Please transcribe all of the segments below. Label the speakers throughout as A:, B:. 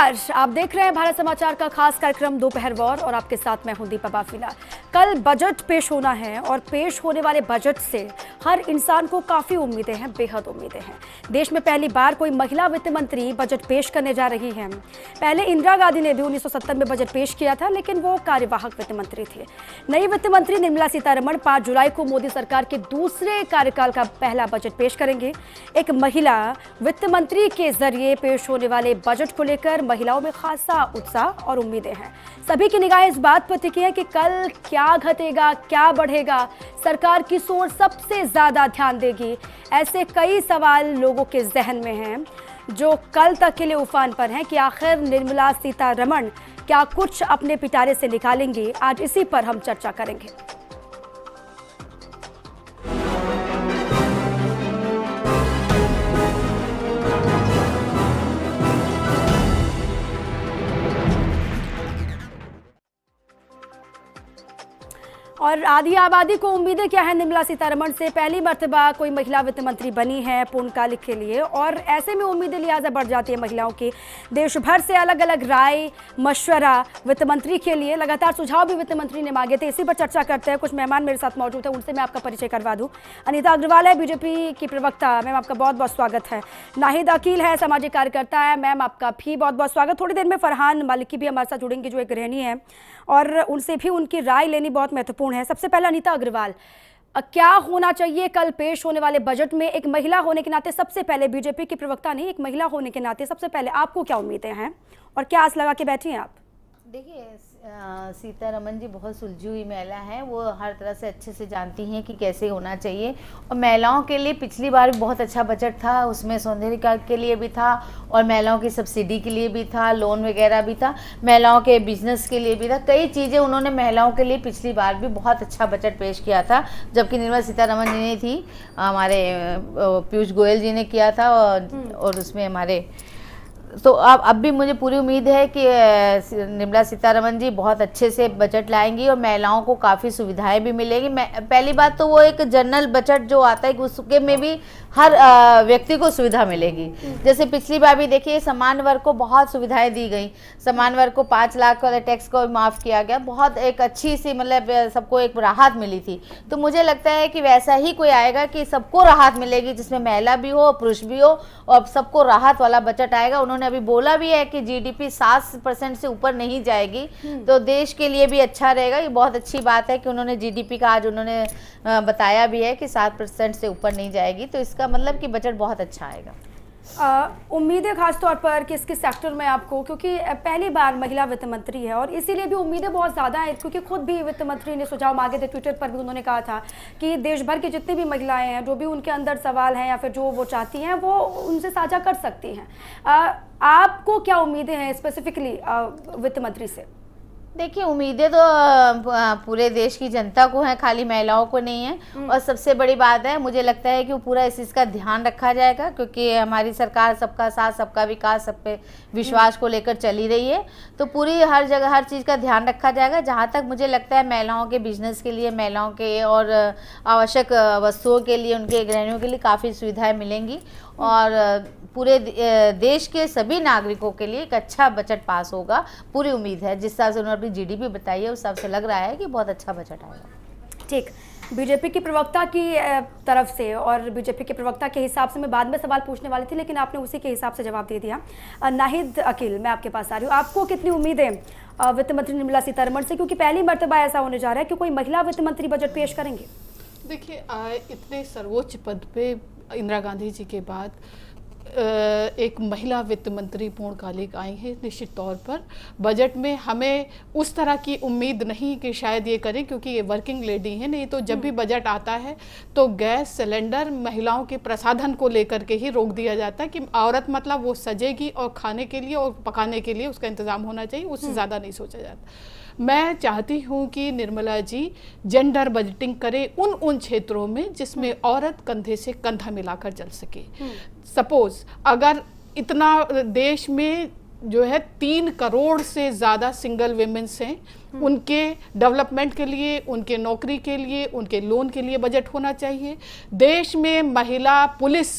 A: नमस्कार आप देख रहे हैं भारत समाचार का खास कार्यक्रम दोपहर वॉर और आपके साथ मैं हूं दीपा बाफिला कल बजट पेश होना है और पेश होने वाले बजट से हर इंसान को काफ़ी उम्मीदें हैं बेहद उम्मीदें हैं देश में पहली बार कोई महिला वित्त मंत्री बजट पेश करने जा रही हैं पहले इंदिरा गांधी ने भी उन्नीस में बजट पेश किया था लेकिन वो कार्यवाहक वित्त मंत्री थे नई वित्त मंत्री निर्मला सीतारमण पांच जुलाई को मोदी सरकार के दूसरे कार्यकाल का पहला बजट पेश करेंगे एक महिला वित्त मंत्री के जरिए पेश होने वाले बजट को लेकर महिलाओं में खासा उत्साह और उम्मीदें हैं सभी की निगाह इस बात पर टिकी है कि कल क्या घटेगा क्या बढ़ेगा सरकार की सोच सबसे ज़्यादा ध्यान देगी ऐसे कई सवाल लोगों के जहन में हैं जो कल तक के लिए उफान पर हैं कि आखिर निर्मला सीतारमण क्या कुछ अपने पिटारे से निकालेंगी आज इसी पर हम चर्चा करेंगे और आधी आबादी को उम्मीदें क्या है निर्मला सीतारमण से पहली मरतबा कोई महिला वित्त मंत्री बनी है पूर्णकालिक के लिए और ऐसे में उम्मीदें लिहाजा बढ़ जाती है महिलाओं की देश भर से अलग अलग राय मशवरा वित्त मंत्री के लिए लगातार सुझाव भी वित्त मंत्री ने मांगे थे इसी पर चर्चा करते हैं कुछ मेहमान मेरे साथ मौजूद है उनसे मैं आपका परिचय करवा दूँ अनिता अग्रवाल है बीजेपी की प्रवक्ता मैम आपका बहुत बहुत स्वागत है नाहिद अकील है सामाजिक कार्यकर्ता है मैम आपका भी बहुत बहुत स्वागत थोड़ी देर में फरहान मालिकी भी हमारे साथ जुड़ेंगे जो एक गृहणी है और उनसे भी उनकी राय लेनी बहुत महत्वपूर्ण महत्वपूर्ण है सबसे पहले अनिता अग्रवाल क्या होना चाहिए कल पेश होने वाले बजट में एक महिला होने के नाते सबसे पहले बीजेपी की प्रवक्ता नहीं एक महिला होने के नाते सबसे पहले आपको क्या उम्मीदें हैं और क्या आस लगा के बैठी हैं आप
B: देखिए सीतारमन जी बहुत सुलझी हुई महिला है वो हर तरह से अच्छे से जानती हैं कि कैसे होना चाहिए और महिलाओं के लिए पिछली बार भी बहुत अच्छा बजट था उसमें सौंदर्यिका के लिए भी था और महिलाओं की सब्सिडी के लिए भी था लोन वगैरह भी था महिलाओं के बिजनेस के लिए भी था कई चीज़ें उन्होंने महिलाओं के लिए पिछली बार भी बहुत अच्छा बजट पेश किया था जबकि निर्मला सीतारमन जी ने थी हमारे पीयूष गोयल जी ने किया था और, हम्म। और उसमें हमारे तो अब अब भी मुझे पूरी उम्मीद है कि निर्मला सीतारमन जी बहुत अच्छे से बजट लाएंगी और महिलाओं को काफ़ी सुविधाएं भी मैं पहली बात तो वो एक जनरल बजट जो आता है उसके में भी हर व्यक्ति को सुविधा मिलेगी जैसे पिछली बार भी देखिए समान वर्ग को बहुत सुविधाएं दी गई समान वर्ग को पाँच लाख वाले टैक्स को माफ़ किया गया बहुत एक अच्छी सी मतलब सबको एक राहत मिली थी तो मुझे लगता है कि वैसा ही कोई आएगा कि सबको राहत मिलेगी जिसमें महिला भी हो पुरुष भी हो और सबको राहत वाला बजट आएगा उन्होंने उन्होंने अभी बोला भी है कि जीडीपी सात परसेंट से ऊपर नहीं जाएगी तो देश के लिए भी अच्छा रहेगा ये बहुत अच्छी बात है कि उन्होंने जीडीपी का आज उन्होंने बताया भी है कि सात परसेंट से ऊपर नहीं जाएगी तो इसका मतलब कि बजट बहुत अच्छा आएगा
A: उम्मीदें खासतौर खास तौर पर किस किस सेक्टर में आपको क्योंकि पहली बार महिला वित्त मंत्री है और इसीलिए भी उम्मीदें बहुत ज़्यादा हैं क्योंकि खुद भी वित्त मंत्री ने सुझाव मांगे थे ट्विटर पर भी उन्होंने कहा था कि देश भर की जितनी भी महिलाएं हैं जो भी उनके अंदर सवाल हैं या फिर जो वो चाहती हैं वो उनसे साझा कर सकती हैं आपको क्या उम्मीदें हैं स्पेसिफिकली वित्त मंत्री से
B: देखिए उम्मीदें तो पूरे देश की जनता को हैं खाली महिलाओं को नहीं है हम्म। और सबसे बड़ी बात है मुझे लगता है कि वो पूरा इस चीज़ का ध्यान रखा जाएगा क्योंकि हमारी सरकार सबका साथ सबका विकास सब पे विश्वास हम्म। को लेकर चली रही है तो पूरी हर जगह हर चीज़ का ध्यान रखा जाएगा जहाँ तक मुझे लगता है महिलाओं के बिजनेस के लिए महिलाओं के और आवश्यक वस्तुओं के लिए उनके ग्रहणियों के लिए काफ़ी सुविधाएँ मिलेंगी हम्म। और पूरे देश के सभी नागरिकों के लिए एक अच्छा बजट पास होगा पूरी उम्मीद है जिस हिसाब
A: से उन्होंने अपनी जीडीपी बताई है उस हिसाब से लग रहा है कि बहुत अच्छा बजट आएगा ठीक बीजेपी की प्रवक्ता की तरफ से और बीजेपी के प्रवक्ता के हिसाब से मैं बाद में सवाल पूछने वाली थी लेकिन आपने उसी के हिसाब से जवाब दे दिया नाहिद अकील मैं आपके पास आ रही हूँ आपको कितनी उम्मीद है वित्त मंत्री निर्मला सीतारमण से क्योंकि पहली मरतबा ऐसा होने जा रहा है कि कोई महिला वित्त मंत्री बजट पेश करेंगे
C: देखिए इतने सर्वोच्च पद पे इंदिरा गांधी जी के बाद एक महिला वित्त मंत्री पूर्ण कालिक आई हैं निश्चित तौर पर बजट में हमें उस तरह की उम्मीद नहीं कि शायद ये करें क्योंकि ये वर्किंग लेडी हैं नहीं तो जब भी हम्म। बजट आता है तो गैस सिलेंडर महिलाओं के प्रसाधन को लेकर के ही रोक दिया जाता है कि औरत मतलब वो सजेगी और खाने के लिए और पकाने के लिए उसका इंतज़ाम होना चाहिए उससे हम्म। ज़्यादा नहीं सोचा जाता मैं चाहती हूँ कि निर्मला जी जेंडर बजटिंग करें उन उन क्षेत्रों में जिसमें हम्म। औरत कंधे से कंधा मिलाकर चल सके सपोज हम्म। अगर इतना देश में जो है तीन करोड़ से ज़्यादा सिंगल वेमेंस हैं हम्म। उनके डेवलपमेंट के लिए उनके नौकरी के लिए उनके लोन के लिए बजट होना चाहिए देश में महिला पुलिस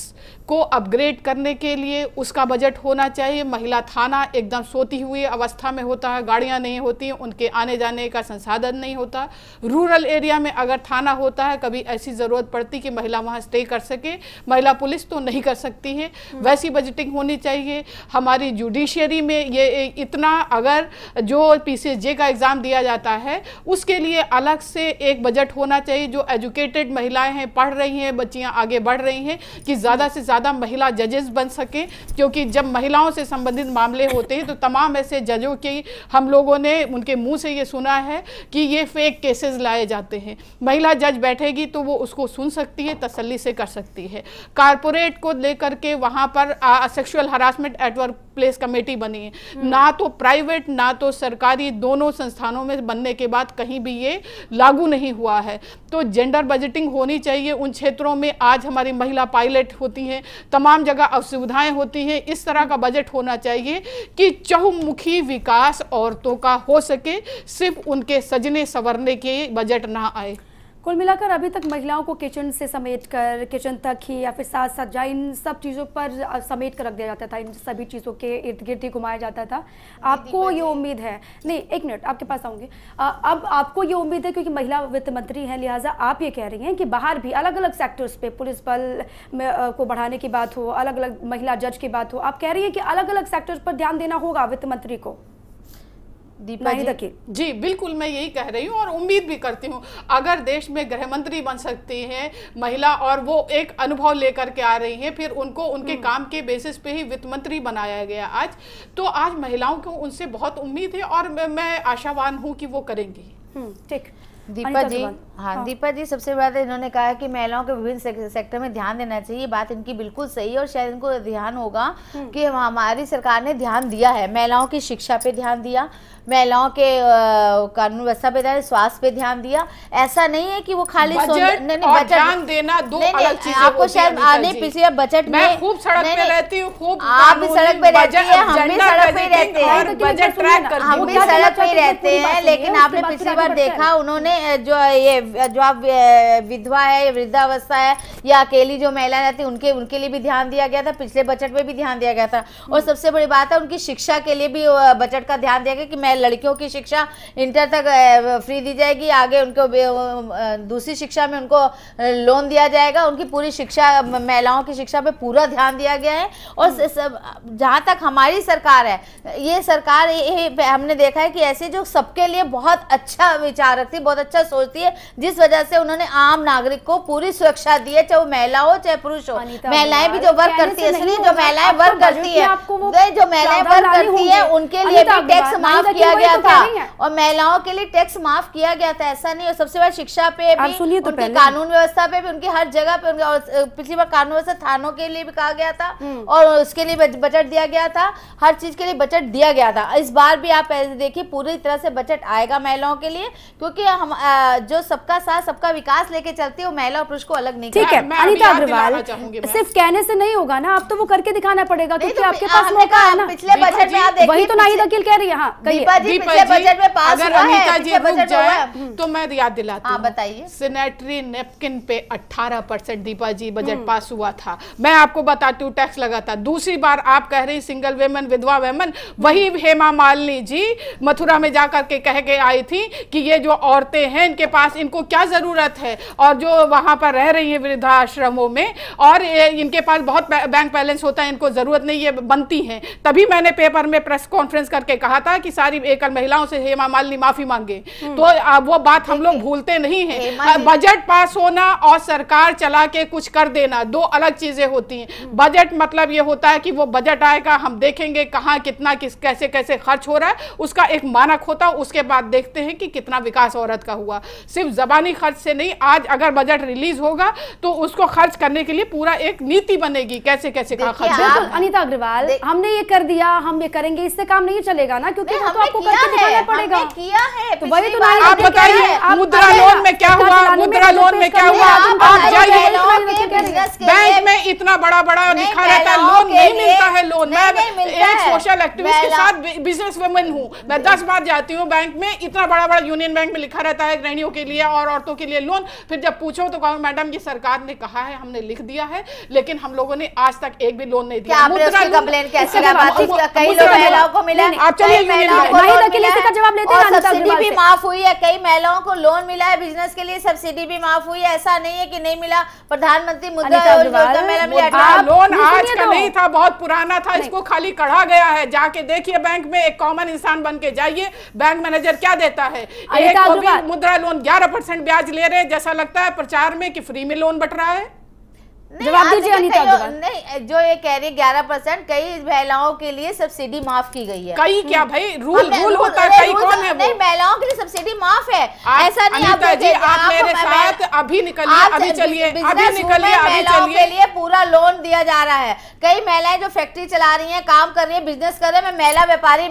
C: को अपग्रेड करने के लिए उसका बजट होना चाहिए महिला थाना एकदम सोती हुई अवस्था में होता है गाड़ियां नहीं होती उनके आने जाने का संसाधन नहीं होता रूरल एरिया में अगर थाना होता है कभी ऐसी ज़रूरत पड़ती कि महिला वहाँ स्टे कर सके महिला पुलिस तो नहीं कर सकती है हम्म। वैसी बजटिंग होनी चाहिए हमारी जुडिशियरी में ये इतना अगर जो पी का एग्ज़ाम दिया जाता है उसके लिए अलग से एक बजट होना चाहिए जो एजुकेटेड महिलाएं हैं पढ़ रही हैं बच्चियां आगे बढ़ रही हैं कि ज़्यादा से ज़्यादा महिला जजेस बन सकें क्योंकि जब महिलाओं से संबंधित मामले होते हैं तो तमाम ऐसे जजों की हम लोगों ने उनके मुँह से ये सुना है कि ये फेक केसेस लाए जाते हैं महिला जज बैठेगी तो वो उसको सुन सकती है तसली से कर सकती है कारपोरेट को लेकर के वहाँ पर sexual harassment at work place committee बनी है ना तो प्राइवेट ना तो सरकारी दोनों संस्थानों में बनने के बाद कहीं भी ये लागू नहीं हुआ है तो जेंडर बजटिंग होनी चाहिए उन क्षेत्रों में आज हमारी महिला पायलट होती हैं तमाम जगह असुविधाएं होती हैं इस तरह का बजट होना चाहिए कि चहुमुखी विकास औरतों का हो
A: सके सिर्फ उनके सजने संवरने के बजट ना आए कुल मिलाकर अभी तक महिलाओं को किचन से समेट कर किचन तक ही या फिर साथ साथ जाए इन सब चीज़ों पर समेट कर रख दिया जाता था इन सभी चीज़ों के इर्द गिर्द ही घुमाया जाता था हाँ, आपको ये उम्मीद है नहीं एक मिनट आपके पास आऊँगी अब आपको ये उम्मीद है क्योंकि महिला वित्त मंत्री हैं लिहाजा आप ये कह रही हैं कि बाहर भी अलग अलग सेक्टर्स पर पुलिस बल को बढ़ाने की बात हो अलग अलग महिला जज की बात हो आप कह रही हैं कि अलग अलग सेक्टर्स पर ध्यान देना होगा वित्त मंत्री को दीपा जी रखी
C: जी बिल्कुल मैं यही कह रही हूँ और उम्मीद भी करती हूँ अगर देश में गृह मंत्री बन सकती हैं महिला और वो एक अनुभव लेकर के आ रही हैं फिर उनको उनके हम्म। काम के बेसिस पे ही वित्त मंत्री बनाया गया आज तो आज महिलाओं को उनसे बहुत उम्मीद है और मैं आशावान हूँ कि वो करेंगी हम्म, ठीक दीपा जी हाँ।, हाँ, दीपा जी सबसे ज्यादा तो इन्होंने
B: कहा है कि महिलाओं के विभिन्न सेक्टर में ध्यान देना चाहिए बात इनकी बिल्कुल सही है और शायद इनको ध्यान होगा हम्म। कि हमारी सरकार ने ध्यान दिया है महिलाओं की शिक्षा पे ध्यान दिया महिलाओं के कानून व्यवस्था पे ध्यान स्वास्थ्य पे ध्यान दिया ऐसा नहीं है कि वो खाली ध्यान देना दो नहीं, अलग चीजें आपको शायद आने पिछले बजट में खूब सड़क पे रहती हूँ खूब आप भी सड़क पे रहती है हम भी सड़क पे रहते हैं हम भी सड़क पे रहते हैं लेकिन आपने पिछली बार देखा उन्होंने जो ये जो आप विधवा है वृद्धावस्था है या अकेली जो महिला रहती उनके उनके लिए भी ध्यान दिया गया था पिछले बजट में भी ध्यान दिया गया था और सबसे बड़ी बात है उनकी शिक्षा के लिए भी बजट का ध्यान दिया गया कि मैं लड़कियों की शिक्षा इंटर तक फ्री दी जाएगी आगे उनको दूसरी शिक्षा में उनको लोन दिया जाएगा उनकी पूरी शिक्षा महिलाओं की शिक्षा पर पूरा ध्यान दिया गया है और जहाँ तक हमारी सरकार है ये सरकार हमने देखा है कि ऐसे जो सबके लिए बहुत अच्छा विचार रखती है बहुत अच्छा सोचती है जिस वजह से उन्होंने आम नागरिक को पूरी सुरक्षा दी है चाहे वो महिला हो चाहे पुरुष हो महिलाएं भी जो वर्क करती है इसलिए तो जो महिलाएं वर्क करती है जो महिलाएं वर्क करती है उनके लिए भी टैक्स माफ किया गया तो था और महिलाओं के लिए टैक्स माफ किया गया था ऐसा नहीं और सबसे बड़ा शिक्षा पे भी तो कानून व्यवस्था पे भी उनकी हर जगह पे उनके पिछली बार कानून व्यवस्था थानों के लिए भी कहा गया था हम्म। और उसके लिए बजट दिया गया था हर चीज के लिए बजट दिया गया था इस बार भी आप देखिए पूरी तरह से बजट आएगा महिलाओं के लिए क्योंकि हम जो सब सबका साथ सबका विकास लेके चलती है महिला
A: और पुरुष को अलग नहीं ठीक है अनिता अग्रवाल सिर्फ कहने से नहीं होगा ना आप तो वो करके दिखाना पड़ेगा क्योंकि तो आपके पास मौका है ना पिछले बजट में वही तो नाहिद अकील कह रही है हाँ पिछले बजट में पास
C: हम्म। तो मैं याद दिलाती हाँ, हूँ बताइए सेनेटरी नेपकिन पे 18 percent Deepa ji budget pass हम्म। हुआ था मैं आपको बताती हूँ टैक्स लगा था दूसरी बार आप कह रही सिंगल वेमन विधवा वेमन वही हेमा मालिनी जी मथुरा में जाकर के कह के आई थी कि ये जो औरतें हैं इनके पास इन इनको क्या ज़रूरत है और जो वहां पर रह रही है वृद्धाश्रमों में और इनके पास बहुत बैंक बैलेंस होता है इनको ज़रूरत नहीं ये बनती हैं तभी मैंने पेपर में प्रेस कॉन्फ्रेंस करके कहा था कि सारी एकल महिलाओं से हेमा मालिनी माफ़ी मांगे हम्म। तो वो बात हम लोग भूलते नहीं है बजट पास होना और सरकार चला के कुछ कर देना दो अलग चीज़ें होती हैं बजट हम्म। मतलब ये होता है कि वो बजट आएगा हम देखेंगे कहाँ कितना किस कैसे कैसे खर्च हो रहा है उसका एक मानक होता है उसके बाद देखते हैं कि कितना विकास औरत का हुआ सिर्फ ज़बानी खर्च से नहीं आज अगर बजट रिलीज होगा तो उसको खर्च करने के लिए पूरा एक नीति बनेगी कैसे कैसे खर्च
A: अनिता अग्रवाल हमने ये कर दिया हम ये करेंगे इससे काम नहीं चलेगा ना क्योंकि तो तो तो आप बताइए मुद्रा लोन में क्या हुआ मुद्रा लोन में क्या हुआ
C: आप जाइए बैंक में इतना बड़ा बड़ा लिखा रहता है लोन नहीं मिलता है लोन मैं एक सोशल एक्टिविस्ट के साथ बिजनेस वुमेन हूँ मैं दस बार जाती हूँ बैंक में इतना बड़ा बड़ा यूनियन बैंक में लिखा रहता है ग्रहणियों के लिए और औरतों के लिए लोन फिर जब पूछो तो कहो मैडम ये सरकार ने कहा है हमने लिख दिया है लेकिन हम लोगों ने आज तक एक भी लोन नहीं दिया
B: कई महिलाओं को लोन मिला है बिजनेस के लिए सब्सिडी भी माफ हुई है ऐसा नहीं है
C: कि नहीं मिला प्रधानमंत्री मुद्रा लोन हाँ, आज का तो। नहीं था बहुत पुराना था इसको खाली कढ़ा गया है जाके देखिए बैंक में एक कॉमन इंसान बन के जाइए बैंक मैनेजर क्या देता है मुद्रा लोन ग्यारह परसेंट ब्याज ले रहे हैं जैसा लगता है प्रचार में कि फ्री में लोन बट रहा है जवाब दीजिए अनिता
B: नहीं जो ये कह रही है ग्यारह परसेंट कई महिलाओं के लिए सब्सिडी माफ की गई है कई क्या हम्म। भाई रूल रूल होता है कई कौन तो है नहीं महिलाओं के लिए सब्सिडी माफ है ऐसा नहीं अनिता तो जी आप मेरे साथ अभी निकलिए अभी चलिए अभी निकलिए अभी चलिए के लिए पूरा लोन दिया जा रहा है कई महिलाएं जो फैक्ट्री चला रही है काम कर रही है बिजनेस कर रहे हैं मैं महिला व्यापारी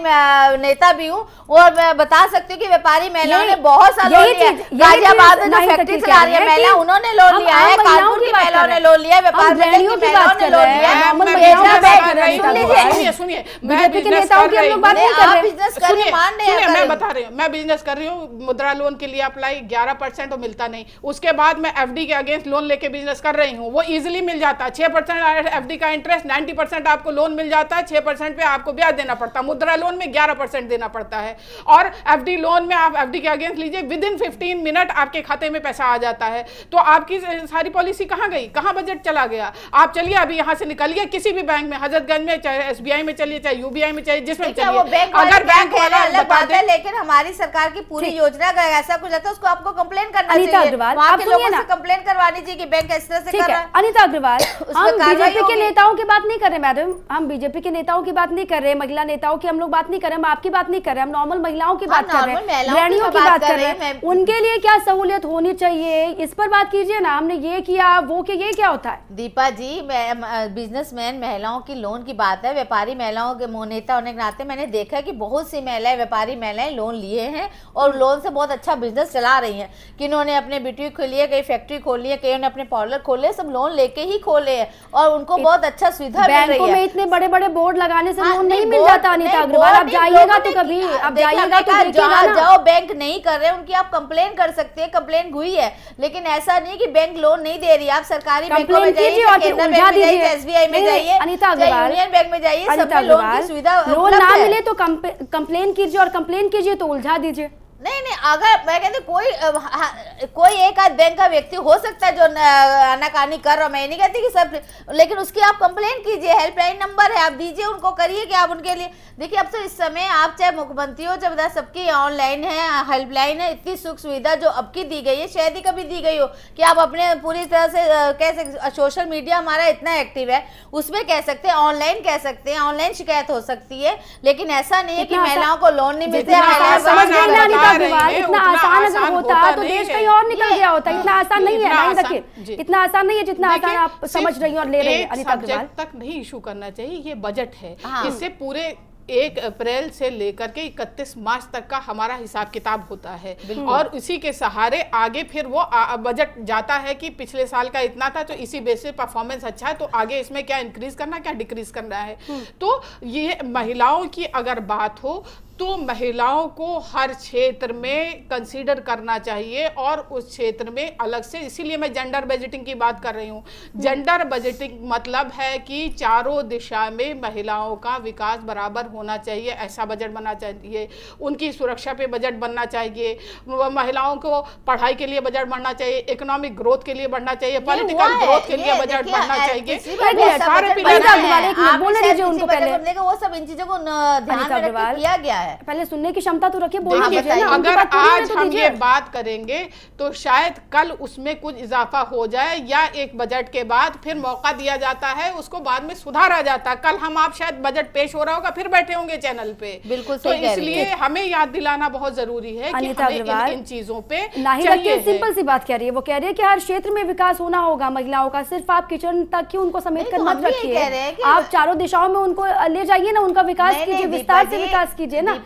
B: नेता भी हूँ और मैं बता सकती हूँ कि व्यापारी महिलाओं ने बहुत सारा लोन लिया गाजियाबाद में जो फैक्ट्री चला रही है महिला उन्होंने लोन लिया है कानपुर की महिलाओं ने लोन लिया लिया व्यापार रैलियों की बात कर रहे हैं मोहम्मद भैया सुनिए बीजेपी के नेताओं की हम बात नहीं कर रहे सुनिए मैं बता रही हूँ
C: मैं बिजनेस कर रही हूँ मुद्रा लोन के लिए अप्लाई ग्यारह परसेंट मिलता नहीं उसके बाद मैं एफ के अगेंस्ट लोन लेके बिजनेस कर रही हूँ वो इजिली मिल जाता है छह परसेंट का इंटरेस्ट नाइन्टी आपको लोन मिल जाता है छह परसेंट पे आपको ब्याज देना पड़ता है मुद्रा लोन में ग्यारह परसेंट देना पड़ता है और एफ लोन में आप एफ के अगेंस्ट लीजिए विद इन फिफ्टीन मिनट आपके खाते में पैसा आ जाता है तो आपकी सारी पॉलिसी कहां गई कहां बजट तक चला गया आप चलिए अभी यहाँ से निकलिए किसी भी बैंक में हजरतगंज में चाहे एस में चलिए चाहे यूबीआई में अच्छा, चलिए जिसमें चलिए अगर बैंक वाला बता दे लेकिन हमारी
B: सरकार की पूरी योजना का ऐसा कुछ लगता है तो उसको आपको कंप्लेन करना चाहिए कंप्लेन करवानी चाहिए कि बैंक इस तरह से
A: अनिता अग्रवाल बीजेपी के नेताओं की बात नहीं कर रहे मैडम हम बीजेपी के नेताओं की बात नहीं कर रहे महिला नेताओं की हम लोग बात नहीं कर रहे हम आपकी बात नहीं कर रहे हम नॉर्मल महिलाओं की हाँ, बात कर रहे हैं तो की बात कर रहे हैं उनके लिए क्या सहूलियत होनी चाहिए इस पर बात कीजिए ना हमने
B: ये किया वो किया ये क्या होता થાય दीपा जी मैं बिजनेसमैन महिलाओं की लोन की बात है व्यापारी महिलाओं के नेता होने के नाते मैंने देखा है कि बहुत सी महिलाएं व्यापारी महिलाएं लोन लिए हैं और लोन से बहुत अच्छा बिजनेस चला रही हैं कि उन्होंने अपने ब्यूटी खोली है कई फैक्ट्री खोली है कई अपने पार्लर खोले सब लोन लेके ही खोले हैं और उनको बहुत अच्छा सुविधा मिल रही है इतने बड़े बड़े
A: बोर्ड लगाने से लोन हाँ, नहीं मिल जाता जाइएगा तो कभी तो जाओ
B: बैंक नहीं कर रहे उनकी आप कंप्लेन कर सकते हैं कंप्लेन हुई है लेकिन ऐसा नहीं की बैंक लोन नहीं दे रही आप सरकारी बैंक क्लेम तो कीजिए और फिर उलझा दीजिए एसबीआई में जाइए अनिता अग्रवाल यूनियन बैंक में जाइए अनिता लोन ना मिले
A: तो कंप्लेन कीजिए और कंप्लेन कीजिए तो उलझा
B: दीजिए नहीं नहीं अगर मैं कहती कोई हाँ, कोई एक आध बैंक का व्यक्ति हो सकता है जो आनाकानी कर रहा मैं नहीं कहती कि सब लेकिन उसकी आप कंप्लेन कीजिए हेल्पलाइन नंबर है आप दीजिए उनको करिए कि आप उनके लिए देखिए अब तो इस समय आप चाहे मुख्यमंत्री हो चाहे बता सबकी ऑनलाइन है हेल्पलाइन है इतनी सुख सुविधा जो अब की दी गई है शायद ही कभी दी गई हो कि आप अपने पूरी तरह से कह सकते सोशल मीडिया हमारा इतना एक्टिव है उसमें कह सकते हैं ऑनलाइन कह सकते हैं ऑनलाइन शिकायत हो सकती है लेकिन ऐसा नहीं है कि महिलाओं को लोन नहीं मिलते
A: का विवाद इतना आसान अगर होता तो देश कहीं और निकल गया होता इतना हाँ, आसान नहीं है नहीं रखिए इतना आसान नहीं है जितना आसान आप समझ रही हैं और ले रहे हैं अनिता अग्रवाल
C: तक नहीं इशू करना चाहिए ये बजट है हाँ। इससे पूरे एक अप्रैल से लेकर के 31 मार्च तक का हमारा हिसाब किताब होता है और उसी के सहारे आगे फिर वो बजट जाता है कि पिछले साल का इतना था तो इसी बेस पे परफॉर्मेंस अच्छा है तो आगे इसमें क्या इंक्रीज करना क्या डिक्रीज करना है हम्म। तो ये महिलाओं की अगर बात हो तो महिलाओं को हर क्षेत्र में कंसीडर करना चाहिए और उस क्षेत्र में अलग से इसीलिए मैं जेंडर बजटिंग की बात कर रही हूँ जेंडर हम्म। बजटिंग मतलब है कि चारों दिशा में महिलाओं का विकास बराबर होना चाहिए ऐसा बजट बनना चाहिए उनकी सुरक्षा पे बजट बनना चाहिए महिलाओं को पढ़ाई के लिए बजट बढ़ना चाहिए इकोनॉमिक ग्रोथ के लिए बढ़ना चाहिए पॉलिटिकल ग्रोथ के लिए बजट बढ़ना चाहिए वो सब इन चीजों को ध्यान में रखा गया है है पहले सुनने की क्षमता तो रखिए बोलिए हाँ, अगर आज तो हम ये बात करेंगे तो शायद कल उसमें कुछ इजाफा हो जाए या एक बजट के बाद फिर मौका दिया जाता है उसको बाद में सुधारा जाता है कल हम आप शायद बजट पेश हो रहा होगा फिर बैठे होंगे चैनल पे बिल्कुल तो इसलिए हमें याद दिलाना बहुत जरूरी है कि हमें इन चीजों पे सिंपल
A: सी बात कह रही है वो कह रही है कि हर क्षेत्र में विकास होना होगा महिलाओं का सिर्फ तो आप किचन तक ही उनको समेत कर मत रखिए आप चारों दिशाओं में उनको ले जाइए ना उनका विकास कीजिए विस्तार से विकास कीजिए ना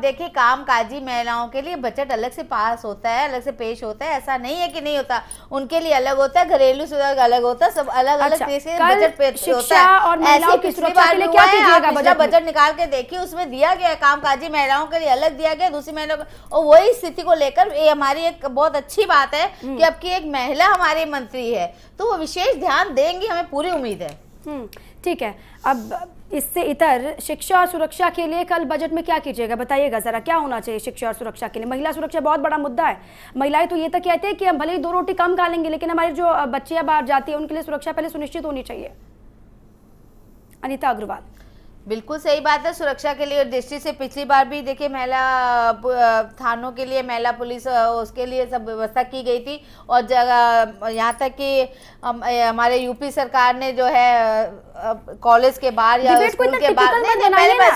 B: देखिए काम काजी महिलाओं के लिए बजट अलग से पास होता है अलग से पेश होता है ऐसा नहीं है कि नहीं होता उनके लिए अलग होता है घरेलू सुधार अलग होता है सब अलग अलग अच्छा, बजट पेश होता है क्या बजट निकाल के देखिए उसमें दिया गया है काम काजी महिलाओं के लिए अलग दिया गया दूसरी महिलाओं और वही स्थिति को लेकर ये हमारी एक बहुत अच्छी बात है हम्म। कि अब की एक महिला हमारे मंत्री है तो वो विशेष ध्यान देंगी हमें पूरी उम्मीद है हम्म,
A: ठीक है अब इससे इतर शिक्षा और सुरक्षा के लिए कल बजट में क्या कीजिएगा बताइएगा जरा क्या होना चाहिए शिक्षा और सुरक्षा के लिए महिला सुरक्षा बहुत बड़ा मुद्दा है महिलाएं तो ये तक तो कहते हैं कि हम भले ही दो रोटी कम खा लेंगे लेकिन हमारी जो बच्चियां बाहर जाती है उनके लिए सुरक्षा पहले सुनिश्चित होनी चाहिए अनिता अग्रवाल बिल्कुल सही बात है सुरक्षा के लिए दृष्टि से पिछली बार
B: भी देखिए महिला थानों के लिए महिला पुलिस उसके लिए सब व्यवस्था की गई थी और जगह यहाँ तक कि हमारे यूपी सरकार ने जो है
A: कॉलेज के बाहर या स्कूल के बाहर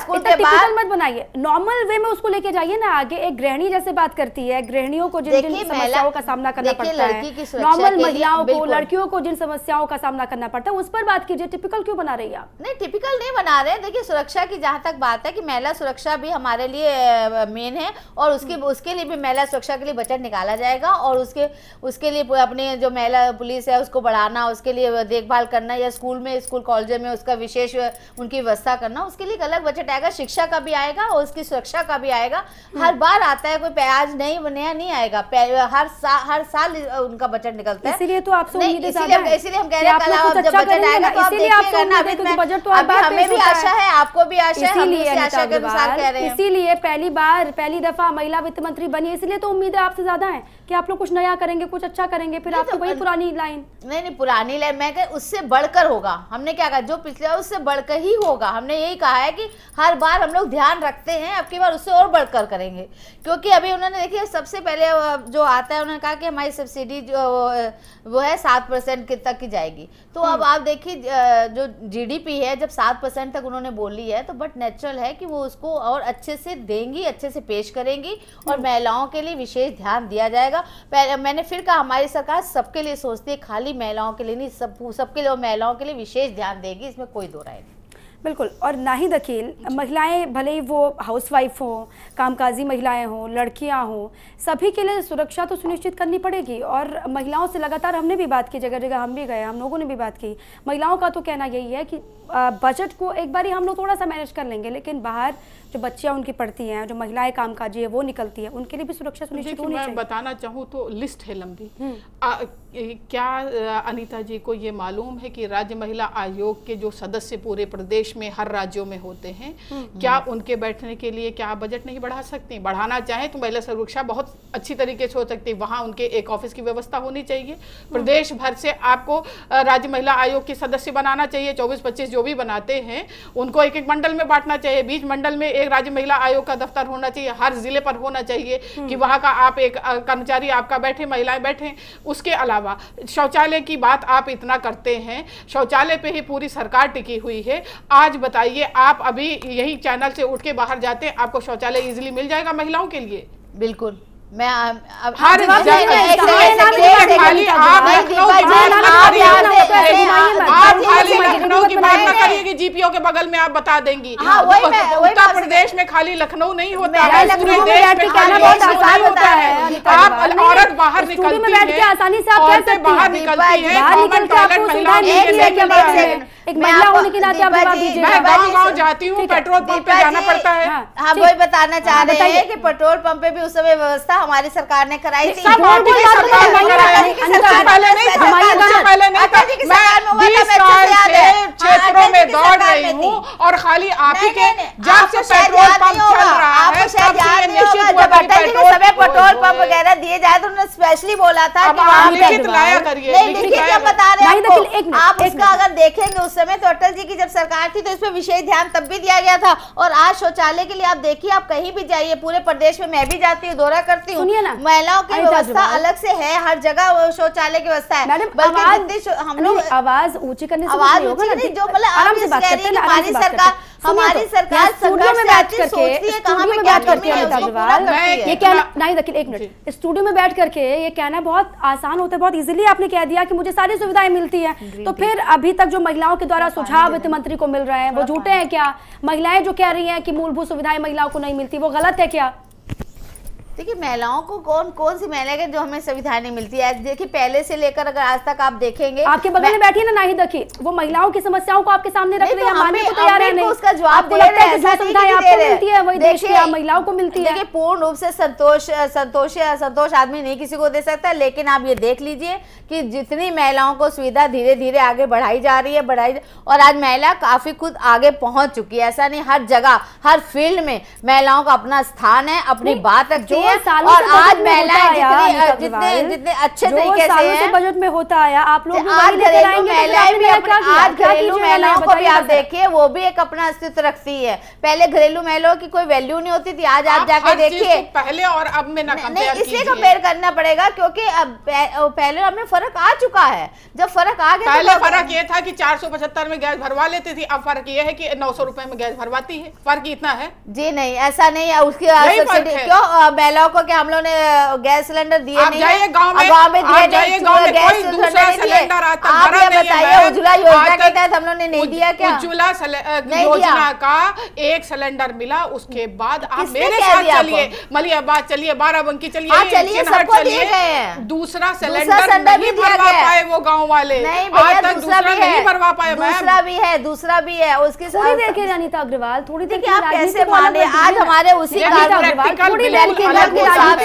A: स्कूल के बाहर मत बनाइए नॉर्मल वे में उसको लेके जाइए ना आगे एक गृहणी जैसे बात करती है गृहणियों को जिन जिन समस्याओं का सामना करना पड़ता है नॉर्मल महिलाओं को लड़कियों को जिन समस्याओं का सामना करना पड़ता है उस पर बात कीजिए टिपिकल
B: क्यों बना रही है आप नहीं टिपिकल नहीं बना रहे देखिए देखिए सुरक्षा की जहाँ तक बात है कि महिला सुरक्षा भी हमारे लिए मेन है और उसके हम्म। उसके लिए भी महिला सुरक्षा के लिए बजट निकाला जाएगा और उसके उसके लिए अपने जो महिला पुलिस है उसको बढ़ाना उसके लिए देखभाल करना या स्कूल में स्कूल कॉलेज में उसका विशेष उनकी व्यवस्था करना उसके लिए एक अलग बजट आएगा शिक्षा का भी आएगा और उसकी सुरक्षा का भी आएगा हम्म। हर बार आता है कोई प्याज नहीं नया नहीं आएगा हर साल हर साल उनका बजट निकलता है इसीलिए तो आप इसीलिए हम कह रहे हैं कल अच्छा जब बजट आएगा तो आप देखिएगा ना तो तो हमें भी आशा है है आपको भी आशा इसीलिए इसीलिए
A: पहली बार पहली दफा महिला वित्त मंत्री बनी इसलिए तो उम्मीदें आपसे ज्यादा है कि आप लोग कुछ नया करेंगे कुछ अच्छा करेंगे फिर आपको तो वही पुरानी लाइन नहीं नहीं पुरानी लाइन मैं कह उससे बढ़कर होगा हमने क्या कहा
B: जो पिछले उससे बढ़कर ही होगा हमने यही कहा है कि हर बार हम लोग ध्यान रखते हैं अब की बार उससे और बढ़कर करेंगे क्योंकि अभी उन्होंने देखिए सबसे पहले जो आता है उन्होंने कहा कि हमारी सब्सिडी जो वो है सात परसेंट तक की जाएगी तो हम्म। अब आप देखिए जो जीडीपी है जब सात परसेंट तक उन्होंने में बोली है तो बट नेचुरल है कि वो उसको और अच्छे से देंगी अच्छे से पेश करेंगी और हम्म। महिलाओं के लिए विशेष ध्यान दिया जाएगा पहले मैंने फिर कहा हमारी सरकार सबके लिए सोचती है खाली महिलाओं के लिए नहीं सब सबके लिए महिलाओं के लिए विशेष ध्यान देगी
A: इसमें कोई दो राय नहीं बिल्कुल और ना ही दकील महिलाएं भले ही वो हाउसवाइफ हों कामकाजी महिलाएं हों लड़कियां हों सभी के लिए सुरक्षा तो सुनिश्चित करनी पड़ेगी और महिलाओं से लगातार हमने भी बात की जगह जगह हम भी गए हम लोगों ने भी बात की महिलाओं का तो कहना यही है कि बजट को एक बार ही हम लोग थोड़ा सा मैनेज कर लेंगे लेकिन बाहर जो बच्चियाँ उनकी पढ़ती हैं जो महिलाएं कामकाजी है वो निकलती है उनके लिए भी सुरक्षा तो सुनिश्चित होनी चाहिए बताना चाहूँ तो लिस्ट है लंबी
C: हम्म। क्या अनिता जी को ये मालूम है कि राज्य महिला आयोग के जो सदस्य पूरे प्रदेश देश में हर राज्यों में होते हैं हम्म, हम्म। क्या उनके बैठने के लिए क्या बजट नहीं बढ़ा सकती बढ़ाना चाहें तो महिला सुरक्षा बहुत अच्छी तरीके से हो सकती है वहाँ उनके एक ऑफिस की व्यवस्था होनी चाहिए हम्म। प्रदेश भर से आपको राज्य महिला आयोग के सदस्य बनाना चाहिए चौबीस पच्चीस जो भी बनाते हैं उनको एक एक मंडल में बांटना चाहिए बीच मंडल में एक राज्य महिला आयोग का दफ्तर होना चाहिए हर जिले पर होना चाहिए कि वहाँ का आप एक कर्मचारी आपका बैठे महिलाएं बैठे उसके अलावा शौचालय की बात आप इतना करते हैं शौचालय पे ही पूरी सरकार टिकी हुई है आप आज बताइए आप अभी यही चैनल से उठ के बाहर जाते हैं आपको शौचालय इजिली मिल जाएगा महिलाओं के लिए बिल्कुल मैं अब हर खाली आप लखनऊ की बात ना करिए जीपीओ के बगल में आप बता देंगी हाँ, उत्तर प्रदेश में खाली लखनऊ नहीं होता है पूरे देश में खाली होता है आप औरत बाहर निकलती
A: है आसानी से बाहर निकलती है एक महिला
B: होने के नाते आप जवाब दीजिए मैं गांव गांव जाती हूँ पेट्रोल पंप पे जाना पड़ता है हाँ वही बताना हाँ, चाह रहे हैं कि पेट्रोल पंप पे भी उस समय व्यवस्था हमारी सरकार ने कराई थी
C: क्षेत्रों में दौड़ रही हूँ और खाली आप ही के जब से पेट्रोल पंप
B: चल रहा है पेट्रोल पंप वगैरह दिए जाए तो उन्होंने स्पेशली बोला था कि लिखित लाया करिए बता रहे हैं आप उसका अगर देखेंगे उस समय तो अटल जी की जब सरकार थी तो इस पर विशेष ध्यान तब भी दिया गया था और आज शौचालय के लिए आप देखिए आप कहीं भी जाइए पूरे प्रदेश में मैं भी जाती हूँ दौरा करती हूँ महिलाओं की व्यवस्था अलग से है हर जगह शौचालय की व्यवस्था है हम लोग
A: आवाज ऊंची करने आवाज ऊंची जो मतलब सरकार हमारी सरकार स्टूडियो में बैठ करके स्टूडियो में बैठ करके अमित अग्रवाल ये कहना नहीं दकील एक मिनट स्टूडियो में बैठ करके ये कहना बहुत आसान होता है बहुत इजीली आपने कह दिया कि मुझे सारी सुविधाएं मिलती हैं तो फिर अभी तक जो महिलाओं के द्वारा हाँ सुझाव वित्त मंत्री को मिल रहे हैं वो हाँ, झूठे हाँ। हैं क्या महिलाएं जो कह रही हैं कि मूलभूत सुविधाएं महिलाओं को नहीं मिलती वो गलत है क्या देखिए महिलाओं को कौन कौन सी महिला है जो हमें संविधान नहीं मिलती है
B: देखिए पहले से लेकर अगर आज तक आप देखेंगे आपके बगल में बैठी ना नहीं देखिए वो महिलाओं की समस्याओं को आपके सामने रख रही तो है उसका जवाब तो दे रहे हैं वही देश महिलाओं को मिलती है पूर्ण रूप से संतोष संतोष संतोष आदमी नहीं किसी को दे सकता लेकिन आप ये देख लीजिए कि जितनी महिलाओं को सुविधा धीरे धीरे आगे बढ़ाई जा रही है बढ़ाई और आज महिला काफी खुद आगे पहुंच चुकी है ऐसा नहीं हर जगह हर फील्ड में महिलाओं का अपना स्थान है अपनी बात रखती है सालों आज महिलाएं जितने जितने अच्छे तरीके से बजट में होता आया आप लोग आज घरेलू महिलाएं भी आज घरेलू महिलाओं को भी आप देखिए वो भी एक अपना अस्तित्व रखती है पहले घरेलू महिलाओं की कोई वैल्यू नहीं होती थी आज आप जाकर देखिए पहले और अब में नहीं इसलिए कंपेयर करना पड़ेगा क्योंकि अब
C: पहले अब में फर्क आ चुका है जब फर्क आ गया तो पहले फर्क ये था की चार में गैस भरवा लेती थी अब फर्क ये है की नौ सौ में गैस भरवाती है फर्क इतना है जी नहीं ऐसा नहीं है उसकी क्यों
B: कहलाओ को कि हम लोग ने गैस सिलेंडर दिए नहीं में दिया क्या उज्ज्वला योजना
C: का एक सिलेंडर मिला उसके बाद आप मेरे साथ चलिए चलिए बाराबंकी चलिए चलिए दूसरा सिलेंडर नहीं भरवा पाए वो गाँव वाले नहीं भरवा पाए दूसरा भी है
A: दूसरा भी है उसकी थोड़ी देर के अनिता अग्रवाल थोड़ी देर आप कैसे माने आज हमारे उसी थोड़ी देर के सरकार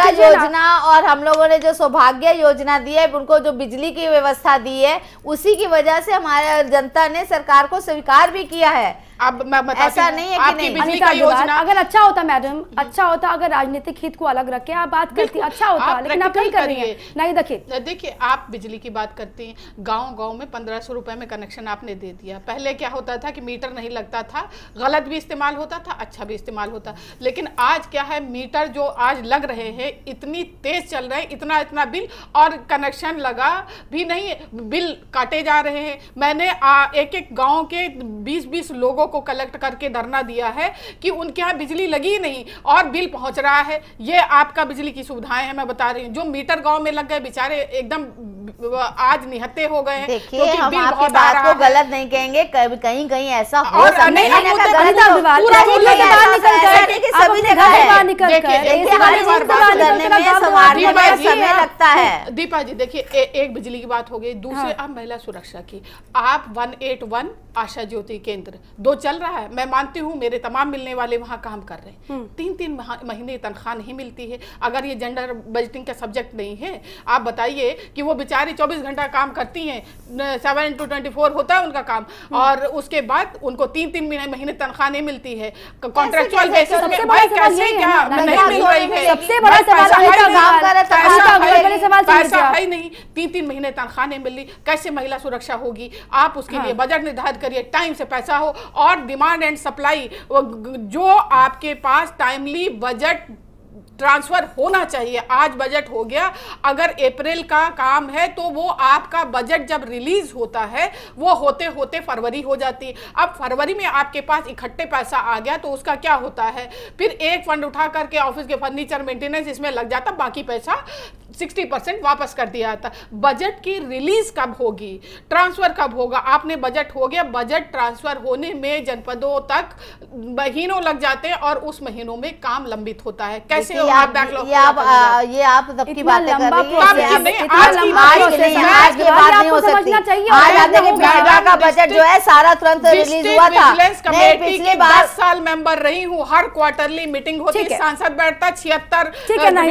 A: है योजना
B: और हम लोगों ने जो सौभाग्य योजना दी है उनको जो बिजली की व्यवस्था दी है उसी की वजह से हमारे जनता ने सरकार को स्वीकार भी किया है अब मैं ऐसा नहीं है कि नहीं का योजना
A: अगर अच्छा होता मैडम अच्छा होता अगर राजनीतिक हित को अलग रखे आप बात करती अच्छा होता लेकिन आप नहीं कर रही हैं नहीं देखिए देखिए आप बिजली की बात करती हैं गांव गांव में
C: पंद्रह सौ रुपए में कनेक्शन आपने दे दिया पहले क्या होता था कि मीटर नहीं लगता था गलत भी इस्तेमाल होता था अच्छा भी इस्तेमाल होता लेकिन आज क्या है मीटर जो आज लग रहे हैं इतनी तेज चल रहे हैं इतना इतना बिल और कनेक्शन लगा भी नहीं बिल काटे जा रहे हैं मैंने एक एक गाँव के बीस बीस लोगों लोगों को कलेक्ट करके धरना दिया है कि उनके यहाँ बिजली लगी नहीं और बिल पहुंच रहा है ये आपका बिजली की सुविधाएं हैं मैं बता रही हूँ जो मीटर गांव में लग गए बेचारे एकदम आज निहत्ते हो गए हम आपकी बात को गलत
B: नहीं कहेंगे कहीं कहीं ऐसा हो
C: दीपा जी देखिए एक बिजली की बात हो गई दूसरे अब हाँ। महिला सुरक्षा की आप one eight one Asha Jyoti Kendra दो चल रहा है मैं मानती हूँ मेरे तमाम मिलने वाले वहाँ काम कर रहे हैं हम्म। तीन तीन महीने तनख्वाह नहीं मिलती है अगर ये जेंडर बजटिंग का सब्जेक्ट नहीं है आप बताइए कि वो बेचारे चौबीस घंटा काम करती हैं सेवन इंटू ट्वेंटी फोर होता है उनका काम हम्म। और उसके बाद उनको तीन तीन महीने तनख्वाह नहीं मिलती है कॉन्ट्रेक्चुअल नहीं तीन तीन महीने तनख्वाह नहीं मिल रही कैसे महिला सुरक्षा होगी आप उसके हाँ। लिए बजट निर्धारित करिए टाइम से पैसा हो और और डिमांड एंड सप्लाई जो आपके पास टाइमली बजट ट्रांसफ़र होना चाहिए आज बजट हो गया अगर अप्रैल का काम है तो वो आपका बजट जब रिलीज़ होता है वो होते होते फरवरी हो जाती अब फरवरी में आपके पास इकट्ठे पैसा आ गया तो उसका क्या होता है फिर एक फंड उठा करके ऑफिस के फर्नीचर मेंटेनेंस इसमें लग जाता बाकी पैसा सिक्सटी परसेंट वापस कर दिया था बजट की रिलीज कब होगी ट्रांसफ़र कब होगा आपने बजट हो गया बजट ट्रांसफ़र होने में जनपदों तक महीनों लग जाते हैं और उस महीनों में काम लंबित होता है कैसे हो आप बैकलॉग ये आप ये आप
B: सबकी कर रही हैं आज की बात नहीं हो सकती आज आते का बजट जो है सारा तुरंत रिलीज हुआ था मैं पिछले बार साल
C: मेंबर रही हूँ हर क्वार्टरली मीटिंग होती है सांसद बैठता छिहत्तर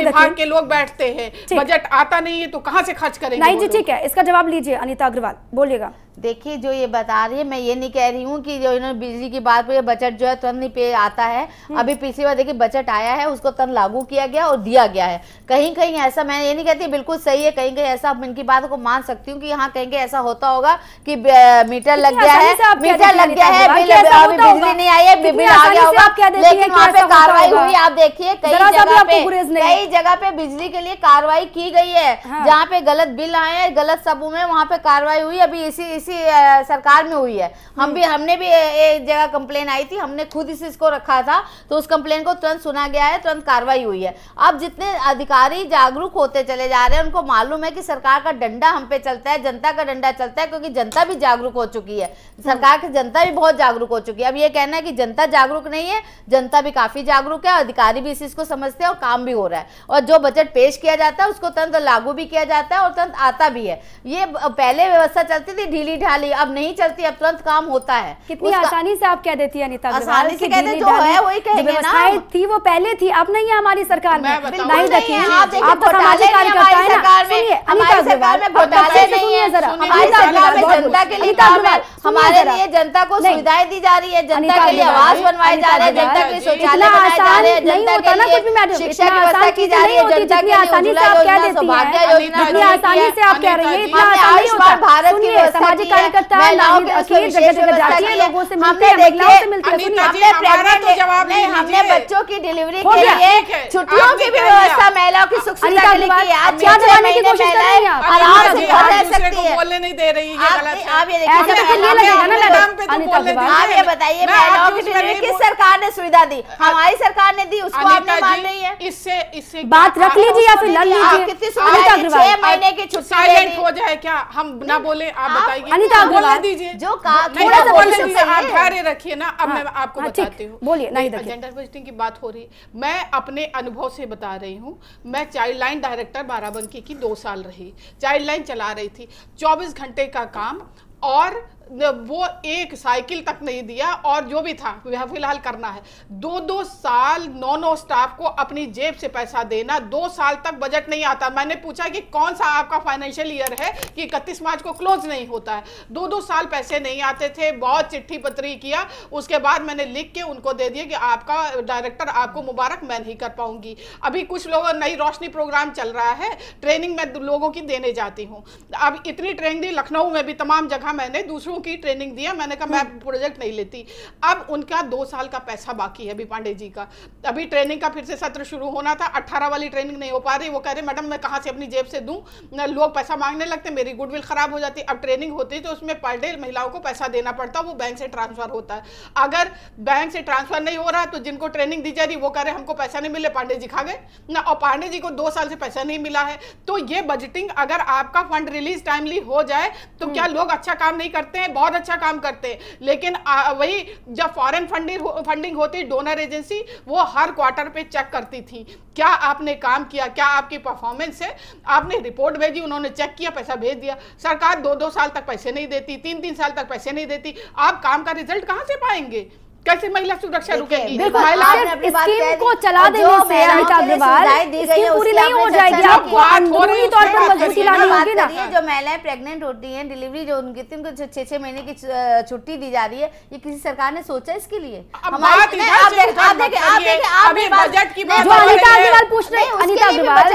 C: विभाग के लोग बैठते हैं बजट आता नहीं है तो कहाँ से खर्च करेंगे जी ठीक है
A: इसका जवाब लीजिए अनिता अग्रवाल बोलिएगा
B: देखिए जो ये बता रही है मैं ये नहीं कह रही हूँ कि जो इन्होंने बिजली की बात पे बजट जो है तुरंत पे आता है हम्म। अभी पिछली बार देखिए बजट आया है उसको तुरंत लागू किया गया और दिया गया है कहीं कहीं ऐसा मैं ये नहीं कहती बिल्कुल सही है कहीं कहीं ऐसा इनकी बात को मान सकती हूँ कि यहाँ कहीं कहीं ऐसा होता होगा कि मीटर लग गया है मीटर लग गया है बिजली नहीं आई है बिल आ गया होगा लेकिन वहाँ पे कार्रवाई हुई आप देखिए कई जगह पे कई जगह पे बिजली के लिए कार्रवाई की गई है हाँ। जहाँ पे गलत बिल आए हैं गलत सबू में वहाँ पे कार्रवाई हुई अभी इसी इसी सरकार में हुई है हम भी हमने भी एक जगह कंप्लेन आई थी हमने खुद इस इसको रखा था तो उस कंप्लेन को तुरंत सुना गया है तुरंत कार्रवाई हुई है अब जितने अधिकारी जागरूक होते चले जा रहे हैं उनको मालूम है कि सरकार का डंडा हम पे चलता है जनता का डंडा चलता है क्योंकि जनता भी जागरूक हो चुकी है सरकार की जनता भी बहुत जागरूक हो चुकी है अब ये कहना है कि जनता जागरूक नहीं है जनता भी काफी जागरूक है और अधिकारी भी इस चीज को समझते हैं और काम भी हो रहा है और जो बजट पेश किया जाता है उसको तुरंत लागू भी किया जाता है और तुरंत आता भी है ये पहले व्यवस्था चलती थी ढीली
A: ढीली ढाली अब नहीं चलती अब तुरंत काम होता है कितनी आसानी से आप कह देती है अनिता आसानी से कहते जो है वही कहेंगे थी वो पहले थी अब नहीं है हमारी सरकार में नहीं रखी आप तो कार्यकर्ता है हमारे लिए जनता को सुविधाएं दी
B: जा रही है जनता के लिए आवाज बनवाए जा रहे हैं जनता के लिए शौचालय बनाए जा रहे हैं जनता के लिए शिक्षा की व्यवस्था की जा रही है जनता के लिए आसानी से आप कह रही है भारत की भी कार्यकर्ता नाव के अखिल जगह जगह जाती है लोगों से मिलती है महिलाओं से मिलते हैं हमने तो प्रेग्नेंट नहीं हमने बच्चों की डिलीवरी के लिए छुट्टियों की भी व्यवस्था महिलाओं की हाँ, सुख सुविधा के लिए की आज क्या जमाने की कोशिश कर रही हैं आराम से बोल सकती है बोलने
C: नहीं दे रही है ये गलत
B: है आप ये देखिए ना आप तो हाँ, ये बताइए महिलाओं की डिलीवरी किस सरकार ने सुविधा दी हाँ, हमारी
C: सरकार ने दी उसको आपने मान रही है इससे इससे बात रख लीजिए या फिर लड़ लीजिए अनिता अग्रवाल 6 महीने की छुट्टी साइलेंट हो जाए क्या हम ना बोले आप बताइए अनिता तो अग्रवाल जो थोड़ा सा बोलिए से आप धैर्य रखिए ना अब हाँ। मैं आपको हाँ, बताती हूँ बोलिए नहीं जेंडर पोजिटिंग की बात हो रही है मैं अपने अनुभव से बता रही हूँ मैं चाइल्ड लाइन डायरेक्टर बाराबंकी की दो साल रही चाइल्ड लाइन चला रही थी चौबीस घंटे का काम और वो एक साइकिल तक नहीं दिया और जो भी था वह फिलहाल करना है दो दो साल नौ नौ स्टाफ को अपनी जेब से पैसा देना दो साल तक बजट नहीं आता मैंने पूछा कि कौन सा आपका फाइनेंशियल ईयर है कि इकतीस मार्च को क्लोज नहीं होता है दो दो साल पैसे नहीं आते थे बहुत चिट्ठी पत्री किया उसके बाद मैंने लिख के उनको दे दिया कि आपका डायरेक्टर आपको मुबारक मैं नहीं कर पाऊंगी अभी कुछ लोग नई रोशनी प्रोग्राम चल रहा है ट्रेनिंग मैं लोगों की देने जाती हूँ अब इतनी ट्रेनिंग दी लखनऊ में भी तमाम जगह मैंने दूसरों शुरू की ट्रेनिंग दिया मैंने कहा तो मैं प्रोजेक्ट नहीं लेती अब उनका दो साल का पैसा बाकी है अभी पांडे जी का अभी ट्रेनिंग का फिर से सत्र शुरू होना था अट्ठारह वाली ट्रेनिंग नहीं हो पा रही वो कह रहे मैडम मैं कहाँ से अपनी जेब से दूँ लोग पैसा मांगने लगते मेरी गुडविल खराब हो जाती अब ट्रेनिंग होती तो उसमें पर डे महिलाओं को पैसा देना पड़ता वो बैंक से ट्रांसफर होता है अगर बैंक से ट्रांसफर नहीं हो रहा तो जिनको ट्रेनिंग दी जा रही वो कह रहे हमको पैसा नहीं मिले पांडे जी खा गए ना और पांडे जी को दो साल से पैसा नहीं मिला है तो ये बजटिंग अगर आपका फंड रिलीज टाइमली हो जाए तो हम्म। क्या लोग अच्छा काम नहीं करते हैं बहुत अच्छा काम करते हैं लेकिन वही जब फॉरेन फंडिंग फंडिंग होती डोनर एजेंसी वो हर क्वार्टर पे चेक करती थी क्या आपने काम किया क्या आपकी परफॉर्मेंस है आपने रिपोर्ट भेजी उन्होंने चेक किया पैसा भेज दिया सरकार दो दो साल तक पैसे नहीं देती तीन तीन साल तक पैसे नहीं देती आप काम का रिजल्ट कहाँ से पाएंगे कैसे महिला सुरक्षा रुकेगी स्कीम को चला देने से अनिता अग्रवाल
B: पूरी नहीं हो जाएगी तौर तो पर मजबूती लानी होगी ना जो महिलाएं प्रेग्नेंट होती हैं डिलीवरी जो उनकी थी उनको छह छह महीने की छुट्टी दी जा रही है ये किसी सरकार ने सोचा इसके लिए अनिता अग्रवाल जो नाहिद पूछ रही है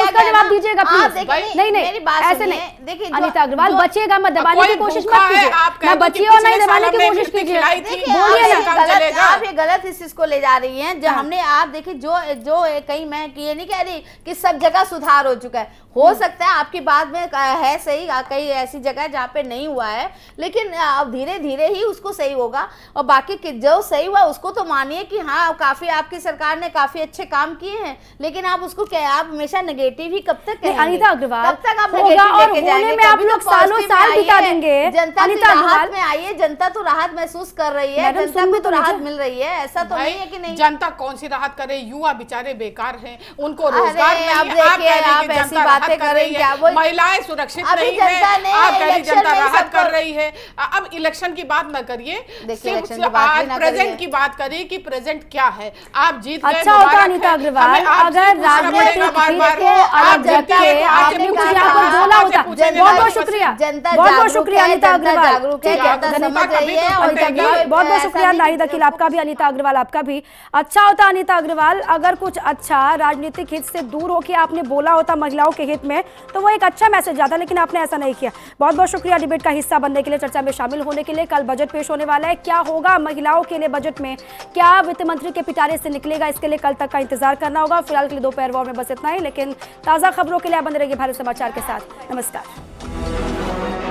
B: उसका जवाब दीजिएगा नहीं नहीं ऐसे नहीं देखिए अनिता अग्रवाल बचेगा मत दबाने की कोशिश मत कीजिए मैं बचिए और नहीं दबाने की कोशिश कीजिए बोलिए आप ये गलत इस चीज को ले जा रही हैं जो हाँ। हमने आप देखिए जो जो कहीं मैं ये नहीं कह रही कि सब जगह सुधार हो चुका है हो हम्म। सकता है आपकी बात में है सही कई ऐसी जगह जहाँ पे नहीं हुआ है लेकिन अब धीरे धीरे ही उसको सही होगा और बाकी जो सही हुआ उसको तो मानिए कि हाँ काफी आपकी सरकार ने काफी अच्छे काम किए हैं लेकिन आप उसको क्या आप हमेशा नेगेटिव ही कब तक अनिता अग्रवाल तो जनता तो में आइए जनता तो राहत महसूस कर रही रही है जनता को तो, तो राहत मिल रही
C: है ऐसा तो नहीं है कि नहीं जनता कौन सी राहत करे युवा बेचारे बेकार हैं उनको रोजगार आप ऐसी बातें रही हैं महिलाएं सुरक्षित नहीं है आप पहली जनता राहत कर रही है अब इलेक्शन की बात ना करिए प्रेजेंट की बात करिए कि प्रेजेंट क्या है आप जीत गए अच्छा होता अनिता अग्रवाल अगर राजनीतिक बहुत
A: बहुत शुक्रिया अनिता अग्रवाल जागरूक है जनता समझ है और बहुत बहुत शुक्रिया नाहिद अकील आपका भी अनिता अग्रवाल आपका भी अच्छा होता अनिता अग्रवाल अगर कुछ अच्छा राजनीतिक हित से दूर होकर आपने बोला होता महिलाओं के हित में तो वो एक अच्छा मैसेज जाता लेकिन आपने ऐसा नहीं किया बहुत बहुत शुक्रिया डिबेट का हिस्सा बनने के लिए चर्चा में शामिल होने के लिए कल बजट पेश होने वाला है क्या होगा महिलाओं के लिए बजट में क्या वित्त मंत्री के पिटारे से निकलेगा इसके लिए कल तक का इंतजार करना होगा फिलहाल के लिए दोपहर वॉर में बस इतना ही लेकिन ताज़ा खबरों के लिए आप बने रहिए भारत समाचार के साथ नमस्कार